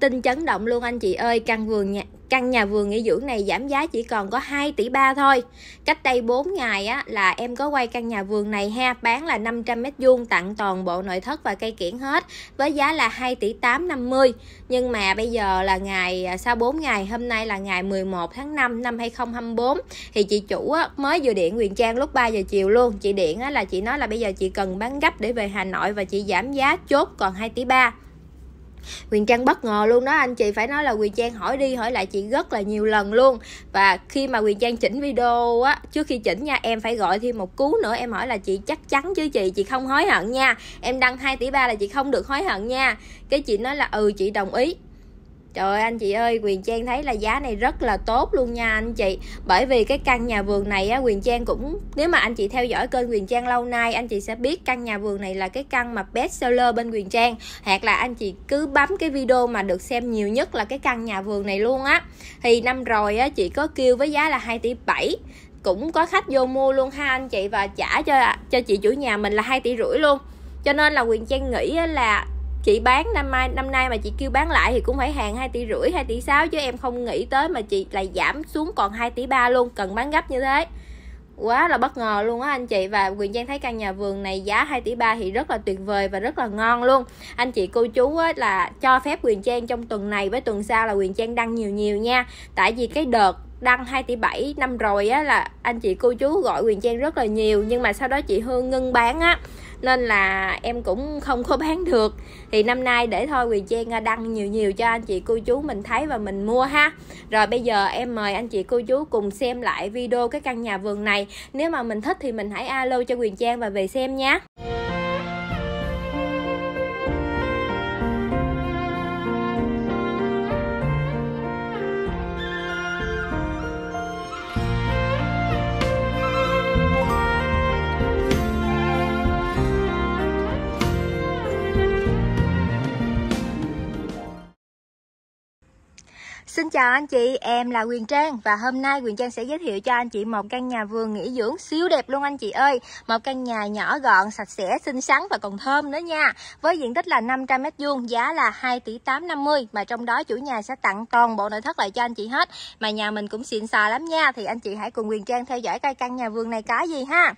Tin chấn động luôn anh chị ơi, căn vườn nhà căn nhà vườn nghỉ dưỡng này giảm giá chỉ còn có 2 tỷ ba thôi. Cách đây 4 ngày á là em có quay căn nhà vườn này ha, bán là 500 mét vuông tặng toàn bộ nội thất và cây kiển hết với giá là 2 tỷ 850. Nhưng mà bây giờ là ngày à, sau 4 ngày, hôm nay là ngày 11 tháng 5 năm 2024 thì chị chủ á, mới vừa điện Huyền Trang lúc 3 giờ chiều luôn. Chị điện á, là chị nói là bây giờ chị cần bán gấp để về Hà Nội và chị giảm giá chốt còn 2 tỷ 3. Huyền Trang bất ngờ luôn đó anh chị phải nói là Huyền Trang hỏi đi hỏi lại chị rất là nhiều lần luôn và khi mà Huyền Trang chỉnh video á trước khi chỉnh nha em phải gọi thêm một cú nữa em hỏi là chị chắc chắn chứ chị chị không hối hận nha em đăng 2 tỷ ba là chị không được hối hận nha cái chị nói là ừ chị đồng ý Trời ơi anh chị ơi, Quyền Trang thấy là giá này rất là tốt luôn nha anh chị Bởi vì cái căn nhà vườn này á, Quyền Trang cũng Nếu mà anh chị theo dõi kênh Quyền Trang lâu nay Anh chị sẽ biết căn nhà vườn này là cái căn mà best seller bên Quyền Trang Hoặc là anh chị cứ bấm cái video mà được xem nhiều nhất là cái căn nhà vườn này luôn á Thì năm rồi á, chị có kêu với giá là 2 tỷ 7 cũng có khách vô mua luôn ha anh chị và trả cho cho chị chủ nhà mình là hai tỷ rưỡi luôn cho nên là quyền trang nghĩ là chị bán năm mai năm nay mà chị kêu bán lại thì cũng phải hàng 2 tỷ rưỡi 2 tỷ 6 chứ em không nghĩ tới mà chị lại giảm xuống còn 2 tỷ 3 luôn cần bán gấp như thế quá là bất ngờ luôn á anh chị và Quyền Giang thấy căn nhà vườn này giá 2 tỷ 3 thì rất là tuyệt vời và rất là ngon luôn anh chị cô chú á, là cho phép Quyền Trang trong tuần này với tuần sau là Quyền Trang đăng nhiều nhiều nha tại vì cái đợt đăng 2 tỷ 7 năm rồi á là anh chị cô chú gọi Quyền Trang rất là nhiều nhưng mà sau đó chị Hương ngưng bán á nên là em cũng không có bán được thì năm nay để thôi Quyền Trang à, đăng nhiều nhiều cho anh chị cô chú mình thấy và mình mua ha rồi bây giờ em mời anh chị cô chú cùng xem lại video cái căn nhà vườn này nếu mà mình thích thì mình hãy alo cho Quyền Trang và về xem nhé chào anh chị, em là Quyền Trang và hôm nay Quyền Trang sẽ giới thiệu cho anh chị một căn nhà vườn nghỉ dưỡng xíu đẹp luôn anh chị ơi. Một căn nhà nhỏ gọn, sạch sẽ, xinh xắn và còn thơm nữa nha. Với diện tích là 500 m vuông giá là 2 tỷ 850 mà trong đó chủ nhà sẽ tặng toàn bộ nội thất lại cho anh chị hết. Mà nhà mình cũng xịn xò lắm nha, thì anh chị hãy cùng Quyền Trang theo dõi coi căn nhà vườn này có gì ha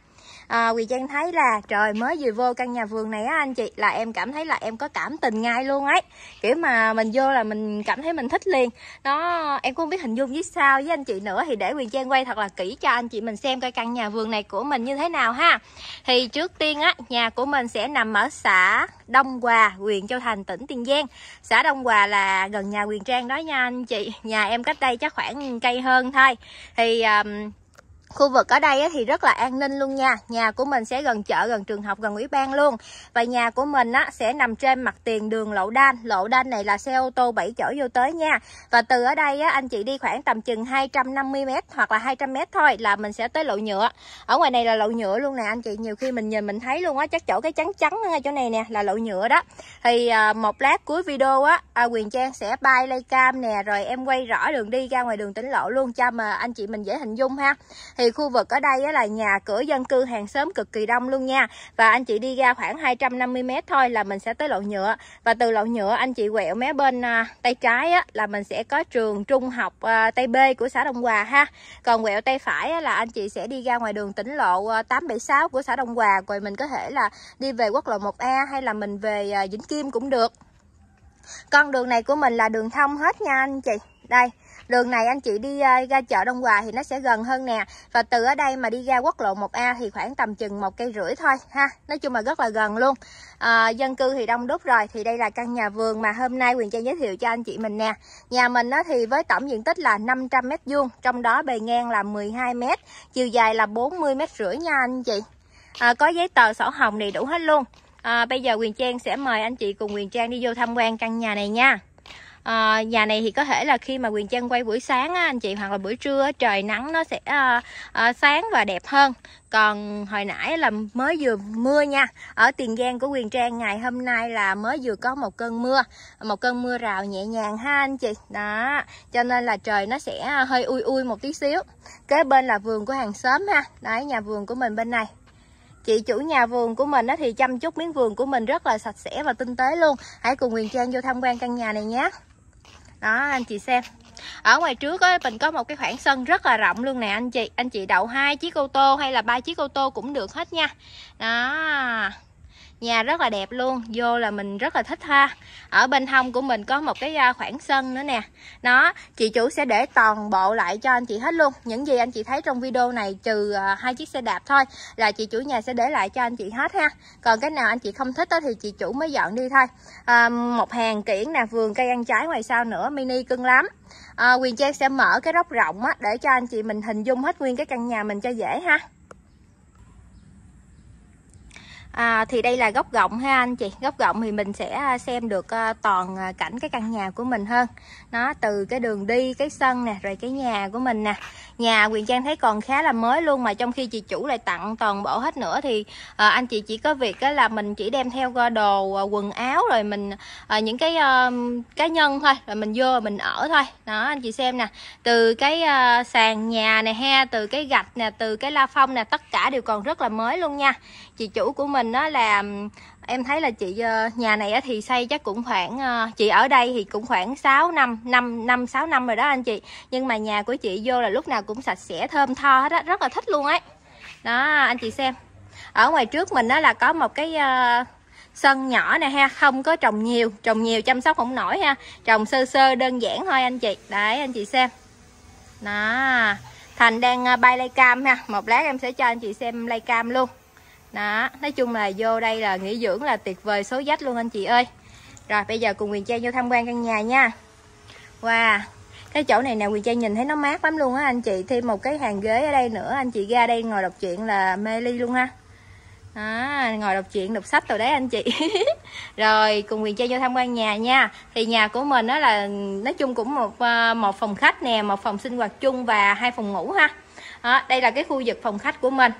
à, Quỳ Trang thấy là trời mới vừa vô căn nhà vườn này á anh chị là em cảm thấy là em có cảm tình ngay luôn ấy kiểu mà mình vô là mình cảm thấy mình thích liền nó em cũng biết hình dung với sao với anh chị nữa thì để Quỳ Trang quay thật là kỹ cho anh chị mình xem coi căn nhà vườn này của mình như thế nào ha thì trước tiên á nhà của mình sẽ nằm ở xã Đông Hòa huyện Châu Thành tỉnh Tiền Giang xã Đông Hòa là gần nhà Quyền Trang đó nha anh chị nhà em cách đây chắc khoảng cây hơn thôi thì um, Khu vực ở đây thì rất là an ninh luôn nha Nhà của mình sẽ gần chợ, gần trường học, gần ủy ban luôn Và nhà của mình á, sẽ nằm trên mặt tiền đường Lộ Đan Lộ Đan này là xe ô tô 7 chỗ vô tới nha Và từ ở đây á, anh chị đi khoảng tầm chừng 250m hoặc là 200m thôi là mình sẽ tới lộ nhựa Ở ngoài này là lộ nhựa luôn nè anh chị Nhiều khi mình nhìn mình thấy luôn á Chắc chỗ cái trắng trắng ngay chỗ này nè là lộ nhựa đó Thì à, một lát cuối video á à, Quyền Trang sẽ bay lay cam nè Rồi em quay rõ đường đi ra ngoài đường tỉnh lộ luôn Cho mà anh chị mình dễ hình dung ha thì khu vực ở đây là nhà cửa dân cư hàng xóm cực kỳ đông luôn nha và anh chị đi ra khoảng 250 m thôi là mình sẽ tới lộ nhựa và từ lộ nhựa anh chị quẹo mé bên à, tay trái là mình sẽ có trường trung học à, Tây B của xã Đông Hòa ha còn quẹo tay phải là anh chị sẽ đi ra ngoài đường tỉnh lộ 876 à, của xã Đông Hòa rồi mình có thể là đi về quốc lộ 1A hay là mình về Vĩnh Kim cũng được con đường này của mình là đường thông hết nha anh chị đây Đường này anh chị đi ờ, ra chợ Đông Hòa thì nó sẽ gần hơn nè. Và từ ở đây mà đi ra quốc lộ 1A thì khoảng tầm chừng một cây rưỡi thôi ha. Nói chung là rất là gần luôn. À, dân cư thì đông đúc rồi. Thì đây là căn nhà vườn mà hôm nay Quyền Trang giới thiệu cho anh chị mình nè. Nhà mình nó thì với tổng diện tích là 500 m vuông, trong đó bề ngang là 12 m, chiều dài là 40 m rưỡi nha anh chị. À, có giấy tờ sổ hồng đầy đủ hết luôn. À, bây giờ Quyền Trang sẽ mời anh chị cùng Quyền Trang đi vô tham quan căn nhà này nha à, nhà này thì có thể là khi mà quyền chân quay buổi sáng á, anh chị hoặc là buổi trưa trời nắng nó sẽ à, à, sáng và đẹp hơn còn hồi nãy là mới vừa mưa nha ở tiền giang của quyền trang ngày hôm nay là mới vừa có một cơn mưa một cơn mưa rào nhẹ nhàng ha anh chị đó cho nên là trời nó sẽ hơi ui ui một tí xíu kế bên là vườn của hàng xóm ha đấy nhà vườn của mình bên này chị chủ nhà vườn của mình đó thì chăm chút miếng vườn của mình rất là sạch sẽ và tinh tế luôn hãy cùng quyền Trang vô tham quan căn nhà này nhé đó anh chị xem ở ngoài trước ấy, mình có một cái khoảng sân rất là rộng luôn nè anh chị anh chị đậu hai chiếc ô tô hay là ba chiếc ô tô cũng được hết nha đó nhà rất là đẹp luôn vô là mình rất là thích ha ở bên hông của mình có một cái à, khoảng sân nữa nè nó chị chủ sẽ để toàn bộ lại cho anh chị hết luôn những gì anh chị thấy trong video này trừ à, hai chiếc xe đạp thôi là chị chủ nhà sẽ để lại cho anh chị hết ha còn cái nào anh chị không thích đó thì chị chủ mới dọn đi thôi à, một hàng kiển nè vườn cây ăn trái ngoài sau nữa mini cưng lắm à, quyền trang sẽ mở cái róc rộng á, để cho anh chị mình hình dung hết nguyên cái căn nhà mình cho dễ ha à, thì đây là góc rộng ha anh chị góc rộng thì mình sẽ à, xem được à, toàn à, cảnh cái căn nhà của mình hơn nó từ cái đường đi cái sân nè rồi cái nhà của mình nè nhà Quyền Trang thấy còn khá là mới luôn mà trong khi chị chủ lại tặng toàn bộ hết nữa thì à, anh chị chỉ có việc á, là mình chỉ đem theo đồ à, quần áo rồi mình à, những cái à, cá nhân thôi rồi mình vô mình ở thôi đó anh chị xem nè từ cái à, sàn nhà này ha từ cái gạch nè từ cái la phong nè tất cả đều còn rất là mới luôn nha chị chủ của mình đó là em thấy là chị ờ, nhà này thì xây chắc cũng khoảng ờ, chị ở đây thì cũng khoảng 6 năm 5 năm 6 năm rồi đó anh chị nhưng mà nhà của chị vô là lúc nào cũng sạch sẽ thơm tho hết á rất là thích luôn ấy đó anh chị xem ở ngoài trước mình đó là có một cái ờ, sân nhỏ nè ha không có trồng nhiều trồng nhiều chăm sóc không nổi ha trồng sơ sơ đơn giản thôi anh chị đấy anh chị xem đó thành đang bay lay cam ha một lát em sẽ cho anh chị xem lay cam luôn đó nói chung là vô đây là nghỉ dưỡng là tuyệt vời số dách luôn anh chị ơi rồi bây giờ cùng Quyền Trang vô tham quan căn nhà nha Wow Cái chỗ này nè Quyền Trang nhìn thấy nó mát lắm luôn á anh chị Thêm một cái hàng ghế ở đây nữa Anh chị ra đây ngồi đọc chuyện là mê ly luôn ha À, ngồi đọc chuyện đọc sách rồi đấy anh chị rồi cùng quyền chơi vô tham quan nhà nha thì nhà của mình đó là nói chung cũng một ờ, một phòng khách nè một phòng sinh hoạt chung và hai phòng ngủ ha đó, đây là cái khu vực phòng khách của mình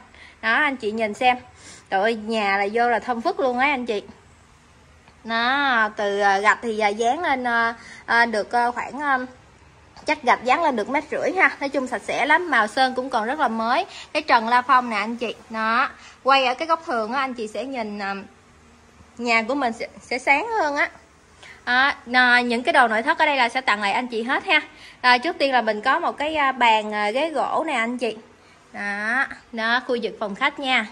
đó anh chị nhìn xem trời ơi nhà là vô là thơm phức luôn ấy anh chị nó từ ờ, gạch thì dán lên ờ, ờ, được khoảng chắc gạch dán lên được mét rưỡi ha nói chung sạch sẽ lắm màu sơn cũng còn rất là mới cái trần la phong nè anh chị nó quay ở cái góc thường á anh chị sẽ nhìn nhà của mình sẽ, sáng hơn á À, à, những cái đồ nội thất ở đây là sẽ tặng lại anh chị hết ha à, trước tiên là mình có một cái bàn ghế gỗ nè anh chị đó đó khu vực phòng khách nha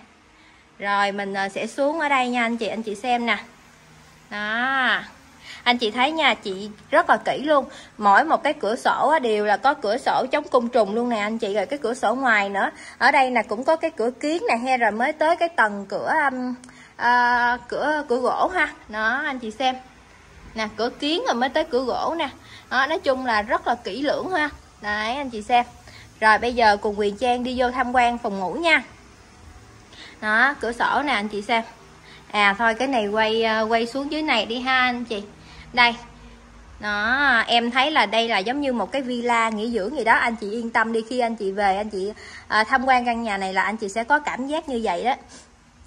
rồi mình ờ, sẽ xuống ở đây nha anh chị anh chị xem nè đó anh chị thấy nha chị rất là kỹ luôn mỗi một cái cửa sổ đều là có cửa sổ chống côn trùng luôn nè anh chị rồi cái cửa sổ ngoài nữa ở đây là cũng có cái cửa kiến nè hay rồi mới tới cái tầng cửa um, uh, cửa cửa gỗ ha đó anh chị xem nè cửa kiến rồi mới tới cửa gỗ nè đó nói chung là rất là kỹ lưỡng ha đấy anh chị xem rồi bây giờ cùng quyền trang đi vô tham quan phòng ngủ nha đó cửa sổ nè anh chị xem à thôi cái này quay ờ, quay xuống dưới này đi ha anh chị đây đó em thấy là đây là giống như một cái villa nghỉ dưỡng gì đó anh chị yên tâm đi khi anh chị về anh chị à, tham quan căn nhà này là anh chị sẽ có cảm giác như vậy đó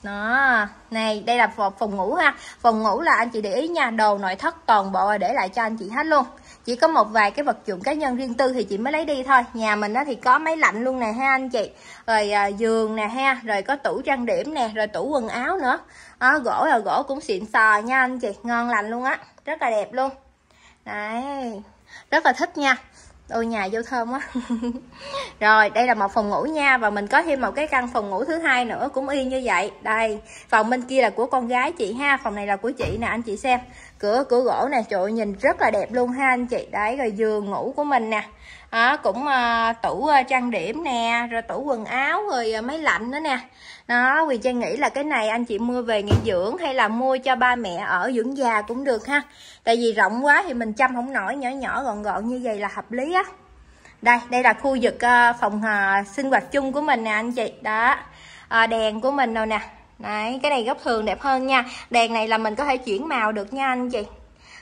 đó này đây là phòng, phòng ngủ ha phòng ngủ là anh chị để ý nha đồ nội thất toàn bộ để lại cho anh chị hết luôn chỉ có một vài cái vật dụng cá nhân riêng tư thì chị mới lấy đi thôi nhà mình á thì có máy lạnh luôn nè ha anh chị rồi à, giường nè ha rồi có tủ trang điểm nè rồi tủ quần áo nữa à, gỗ là gỗ cũng xịn sò nha anh chị ngon lành luôn á rất là đẹp luôn đấy rất là thích nha ôi nhà vô thơm quá rồi đây là một phòng ngủ nha và mình có thêm một cái căn phòng ngủ thứ hai nữa cũng y như vậy đây phòng bên kia là của con gái chị ha phòng này là của chị nè anh chị xem cửa cửa gỗ nè trời ơi, nhìn rất là đẹp luôn ha anh chị đấy rồi giường ngủ của mình nè à, cũng à, tủ à, trang điểm nè rồi tủ quần áo rồi à, máy lạnh đó nè đó vì trang nghĩ là cái này anh chị mua về nghỉ dưỡng hay là mua cho ba mẹ ở dưỡng già cũng được ha tại vì rộng quá thì mình chăm không nổi nhỏ nhỏ gọn gọn như vậy là hợp lý á đây đây là khu vực à, phòng à, sinh hoạt chung của mình nè anh chị đó à, đèn của mình rồi nè Đấy, cái này góc thường đẹp hơn nha Đèn này là mình có thể chuyển màu được nha anh chị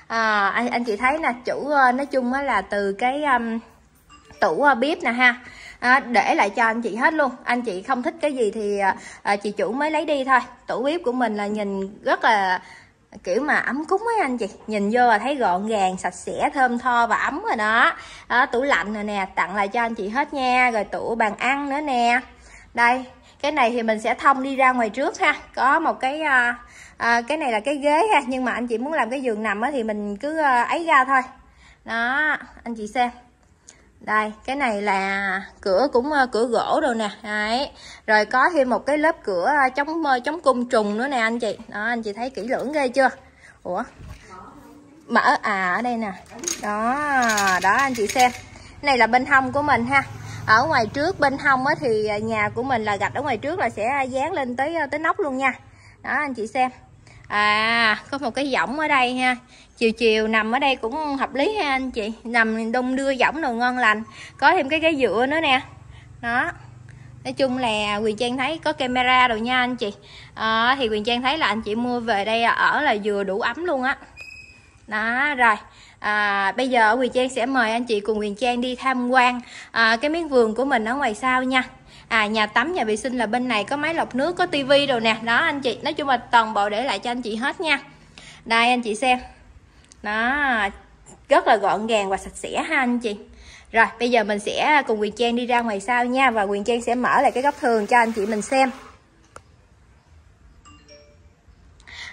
à, anh, anh chị thấy nè chủ ờ, nói chung là từ cái um, tủ ờ, bếp nè ha à, để lại cho anh chị hết luôn anh chị không thích cái gì thì à, chị chủ mới lấy đi thôi tủ bếp của mình là nhìn rất là kiểu mà ấm cúng ấy anh chị nhìn vô là thấy gọn gàng sạch sẽ thơm tho và ấm rồi đó à, tủ lạnh rồi nè tặng lại cho anh chị hết nha rồi tủ bàn ăn nữa nè đây cái này thì mình sẽ thông đi ra ngoài trước ha có một cái à, à, cái này là cái ghế ha nhưng mà anh chị muốn làm cái giường nằm á, thì mình cứ à, ấy ra thôi đó anh chị xem đây cái này là cửa cũng uh, cửa gỗ rồi nè đấy rồi có thêm một cái lớp cửa à, chống uh, chống côn trùng nữa nè anh chị đó anh chị thấy kỹ lưỡng ghê chưa ủa mở à ở đây nè đó đó anh chị xem này là bên hông của mình ha ở ngoài trước bên hông á, thì à, nhà của mình là gạch ở ngoài trước là sẽ dán lên tới ờ, tới nóc luôn nha đó anh chị xem à có một cái võng ở đây ha chiều chiều nằm ở đây cũng hợp lý ha anh chị nằm đông đưa võng đồ ngon lành có thêm cái ghế dựa nữa nè đó nói chung là quyền trang thấy có camera rồi nha anh chị à, thì quyền trang thấy là anh chị mua về đây ở là vừa đủ ấm luôn á đó rồi à, bây giờ Quyền Trang sẽ mời anh chị cùng Quyền Trang đi tham quan à, cái miếng vườn của mình ở ngoài sau nha à nhà tắm nhà vệ sinh là bên này có máy lọc nước có tivi rồi nè đó anh chị nói chung là toàn bộ để lại cho anh chị hết nha đây anh chị xem nó rất là gọn gàng và sạch sẽ ha anh chị rồi bây giờ mình sẽ cùng Quyền Trang đi ra ngoài sau nha và Quyền Trang sẽ mở lại cái góc thường cho anh chị mình xem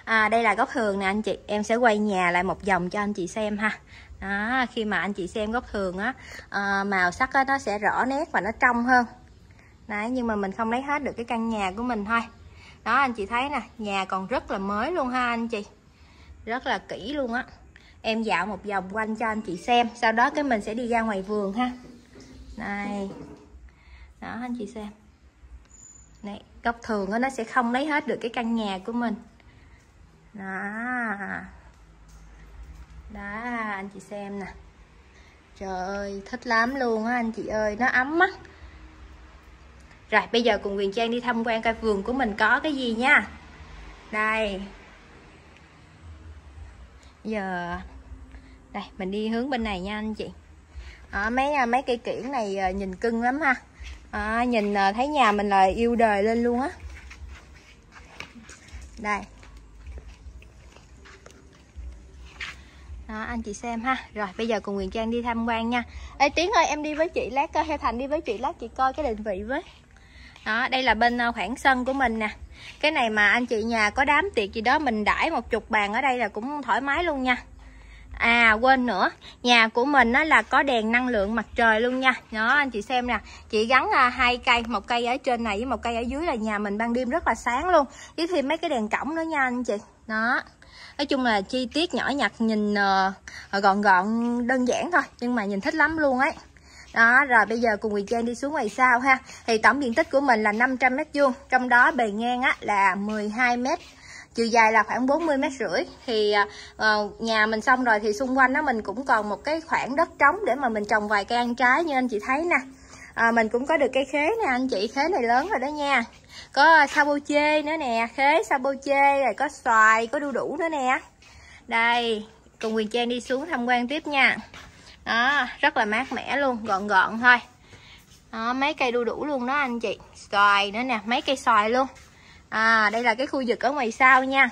à, đây là góc thường nè anh chị em sẽ quay nhà lại một vòng cho anh chị xem ha đó khi mà anh chị xem góc thường á à, màu sắc á, nó sẽ rõ nét và nó trong hơn đấy nhưng mà mình không lấy hết được cái căn nhà của mình thôi đó anh chị thấy nè nhà còn rất là mới luôn ha anh chị rất là kỹ luôn á em dạo một vòng quanh cho anh chị xem sau đó cái mình sẽ đi ra ngoài vườn ha này đó anh chị xem này góc thường đó, nó sẽ không lấy hết được cái căn nhà của mình đó đó anh chị xem nè trời ơi thích lắm luôn á anh chị ơi nó ấm mắt rồi bây giờ cùng Quyền Trang đi tham quan cây vườn của mình có cái gì nha Đây Giờ Đây mình đi hướng bên này nha anh chị à, Mấy mấy cây kiển này à, nhìn cưng lắm ha à, Nhìn thấy nhà mình là yêu đời lên luôn á Đây đó anh chị xem ha rồi bây giờ cùng Nguyễn Trang đi tham quan nha Ê Tiến ơi em đi với chị lát coi Heo Thành đi với chị lát chị coi cái định vị với đó đây là bên khoảng sân của mình nè cái này mà anh chị nhà có đám tiệc gì đó mình đãi một chục bàn ở đây là cũng thoải mái luôn nha À quên nữa, nhà của mình nó là có đèn năng lượng mặt trời luôn nha. Đó anh chị xem nè, chị gắn à, hai cây, một cây ở trên này với một cây ở dưới là nhà mình ban đêm rất là sáng luôn. Với thêm mấy cái đèn cổng nữa nha anh chị. Đó nói chung là chi tiết nhỏ nhặt nhìn uh, gọn gọn đơn giản thôi nhưng mà nhìn thích lắm luôn ấy đó rồi bây giờ cùng Quỳ Trang đi xuống ngoài sau ha thì tổng diện tích của mình là 500 mét vuông trong đó bề ngang á, là 12 mét chiều dài là khoảng 40 mét rưỡi thì uh, nhà mình xong rồi thì xung quanh đó mình cũng còn một cái khoảng đất trống để mà mình trồng vài cây ăn trái như anh chị thấy nè à, mình cũng có được cây khế nè anh chị khế này lớn rồi đó nha có sabo chê nữa nè khế sabo chê rồi có xoài có đu đủ nữa nè đây cùng quyền trang đi xuống tham quan tiếp nha đó rất là mát mẻ luôn gọn gọn thôi đó, mấy cây đu đủ luôn đó anh chị xoài nữa nè mấy cây xoài luôn à đây là cái khu vực ở ngoài sau nha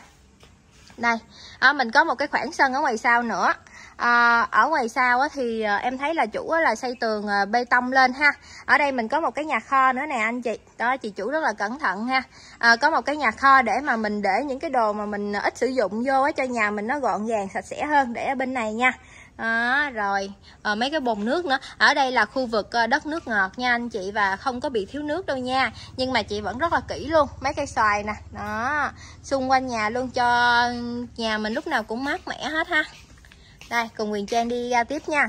đây à, mình có một cái khoảng sân ở ngoài sau nữa à, ở ngoài sau á, thì à, em thấy là chủ á, là xây tường à, bê tông lên ha ở đây mình có một cái nhà kho nữa nè anh chị đó chị chủ rất là cẩn thận ha à, có một cái nhà kho để mà mình để những cái đồ mà mình ít sử dụng vô á, cho nhà mình nó gọn gàng sạch sẽ hơn để ở bên này nha đó, rồi à, mấy cái bồn nước nữa ở đây là khu vực à, đất nước ngọt nha anh chị và không có bị thiếu nước đâu nha nhưng mà chị vẫn rất là kỹ luôn mấy cây xoài nè đó xung quanh nhà luôn cho nhà mình lúc nào cũng mát mẻ hết ha đây cùng quyền Trang đi ra à, tiếp nha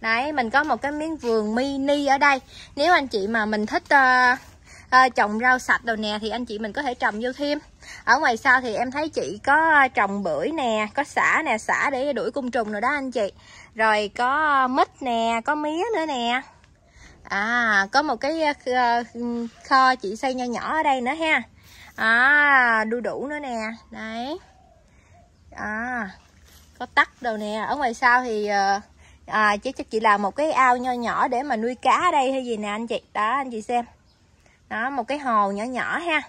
đấy mình có một cái miếng vườn mini ở đây nếu anh chị mà mình thích uh, uh, trồng rau sạch đồ nè thì anh chị mình có thể trồng vô thêm ở ngoài sau thì em thấy chị có ờ, trồng bưởi nè có xả nè xả để đuổi côn trùng rồi đó anh chị rồi có mít nè có mía nữa nè à có một cái kho chị xây nho nhỏ ở đây nữa ha à đu đủ nữa nè đấy à có tắt đâu nè ở ngoài sau thì ờ, à, chắc chắc chị làm một cái ao nho nhỏ để mà nuôi cá ở đây hay gì nè anh chị đó anh chị xem đó một cái hồ nhỏ nhỏ ha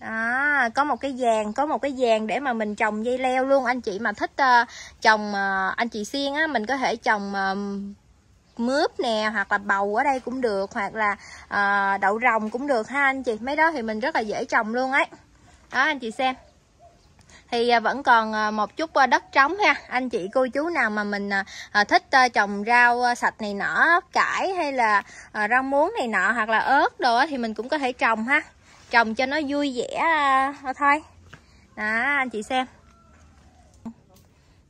đó, có một cái vàng có một cái vàng để mà mình trồng dây leo luôn anh chị mà thích uh, trồng uh, anh chị xiên á mình có thể trồng uh, mướp nè hoặc là bầu ở đây cũng được hoặc là uh, đậu rồng cũng được ha anh chị mấy đó thì mình rất là dễ trồng luôn ấy đó anh chị xem thì à, vẫn còn à, một chút à, đất trống ha anh chị cô chú nào mà mình thích trồng rau sạch này nọ cải hay là rau muống này nọ hoặc là ớt đồ thì mình cũng có thể trồng ha trồng cho nó vui vẻ thôi đó anh chị xem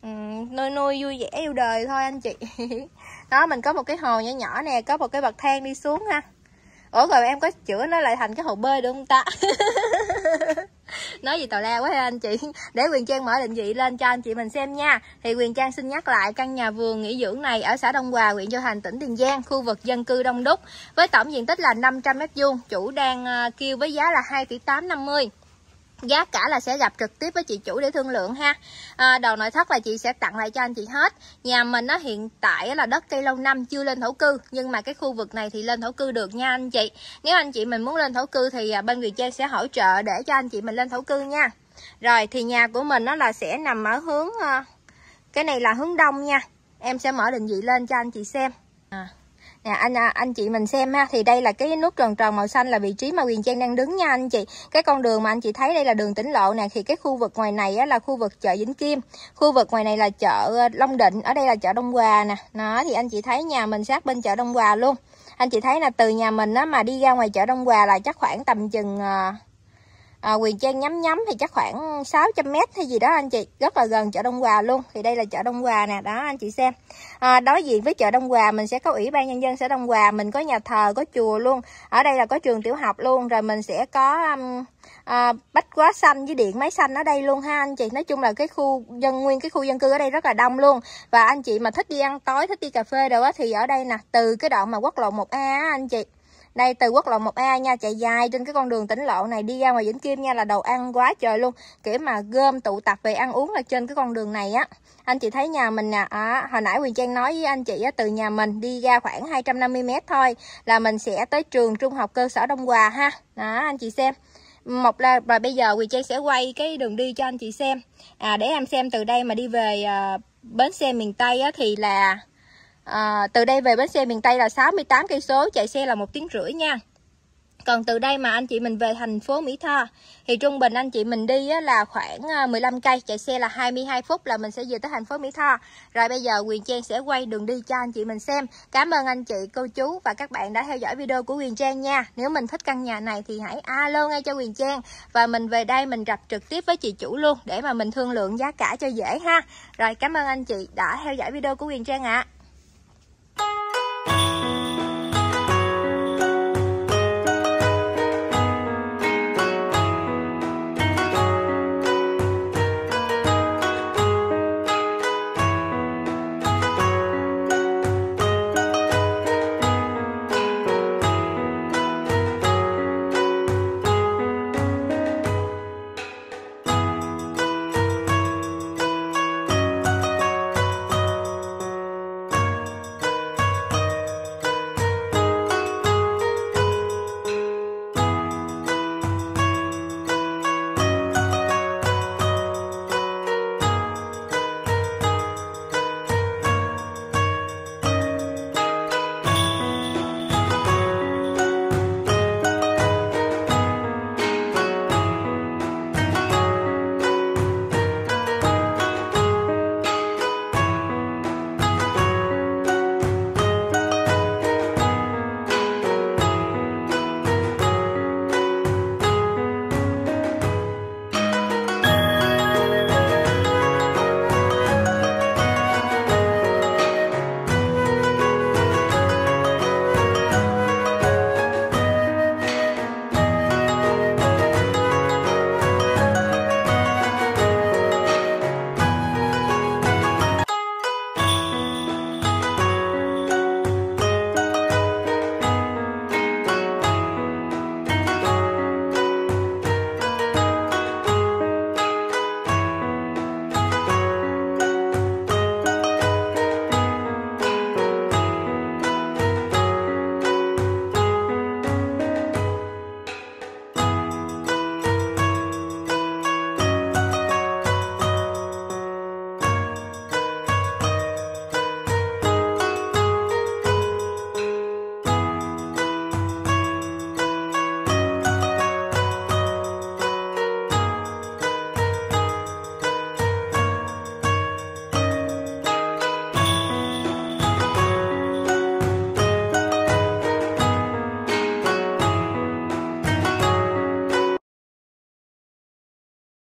ừ, nuôi nuôi vui vẻ yêu đời thôi anh chị đó mình có một cái hồ nhỏ nhỏ nè có một cái bậc thang đi xuống ha ủa rồi em có chữa nó lại thành cái hồ bơi được không ta nói gì tào lao quá anh chị để quyền trang mở định vị lên cho anh chị mình xem nha thì quyền trang xin nhắc lại căn nhà vườn nghỉ dưỡng này ở xã đông hòa huyện châu thành tỉnh tiền giang khu vực dân cư đông đúc với tổng diện tích là 500 m vuông chủ đang ờ, kêu với giá là 2 tỷ 850 giá cả là sẽ gặp trực tiếp với chị chủ để thương lượng ha à, đồ nội thất là chị sẽ tặng lại cho anh chị hết nhà mình nó hiện tại là đất cây lâu năm chưa lên thổ cư nhưng mà cái khu vực này thì lên thổ cư được nha anh chị nếu anh chị mình muốn lên thổ cư thì à, bên người chơi sẽ hỗ trợ để cho anh chị mình lên thổ cư nha rồi thì nhà của mình nó là sẽ nằm ở hướng à, cái này là hướng đông nha em sẽ mở định vị lên cho anh chị xem à nè dạ, anh à, anh chị mình xem ha thì đây là cái nút tròn tròn màu xanh là vị trí mà Quyền Trang đang đứng nha anh chị cái con đường mà anh chị thấy đây là đường tỉnh lộ nè thì cái khu vực ngoài này á, là khu vực chợ Vĩnh Kim khu vực ngoài này là chợ ờ, Long Định ở đây là chợ Đông Hòa nè nó thì anh chị thấy nhà mình sát bên chợ Đông Hòa luôn anh chị thấy là từ nhà mình á, mà đi ra ngoài chợ Đông Hòa là chắc khoảng tầm chừng ờ, à, Quyền Trang nhắm nhắm thì chắc khoảng 600m hay gì đó anh chị rất là gần chợ Đông Hòa luôn thì đây là chợ Đông Hòa nè đó anh chị xem à, đối diện với chợ Đông Hòa mình sẽ có ủy ban nhân dân xã Đông Hòa mình có nhà thờ có chùa luôn ở đây là có trường tiểu học luôn rồi mình sẽ có um, à, bách quá xanh với điện máy xanh ở đây luôn ha anh chị nói chung là cái khu dân nguyên cái khu dân cư ở đây rất là đông luôn và anh chị mà thích đi ăn tối thích đi cà phê đâu á thì ở đây nè từ cái đoạn mà quốc lộ 1A á anh chị đây từ quốc lộ 1A nha chạy dài trên cái con đường tỉnh lộ này đi ra ngoài Vĩnh Kim nha là đầu ăn quá trời luôn kiểu mà gom tụ tập về ăn uống là trên cái con đường này á anh chị thấy nhà mình nè à, hồi nãy Quỳnh Trang nói với anh chị á, từ nhà mình đi ra khoảng 250 m thôi là mình sẽ tới trường trung học cơ sở Đông Hòa ha đó anh chị xem một là rồi bây giờ Quỳ Trang sẽ quay cái đường đi cho anh chị xem à, để em xem từ đây mà đi về à, bến xe miền Tây á, thì là à, từ đây về bến xe miền tây là 68 cây số chạy xe là một tiếng rưỡi nha còn từ đây mà anh chị mình về thành phố Mỹ Tho thì trung bình anh chị mình đi là khoảng 15 à, cây, chạy xe là 22 phút là mình sẽ về tới thành phố Mỹ Tho. Rồi bây giờ Quyền Trang sẽ quay đường đi cho anh chị mình xem. Cảm ơn anh chị, cô chú và các bạn đã theo dõi video của Quyền Trang nha. Nếu mình thích căn nhà này thì hãy alo ngay cho Quyền Trang và mình về đây mình gặp trực tiếp với chị chủ luôn để mà mình thương lượng giá cả cho dễ ha. Rồi cảm ơn anh chị đã theo dõi video của Quyền Trang ạ. À.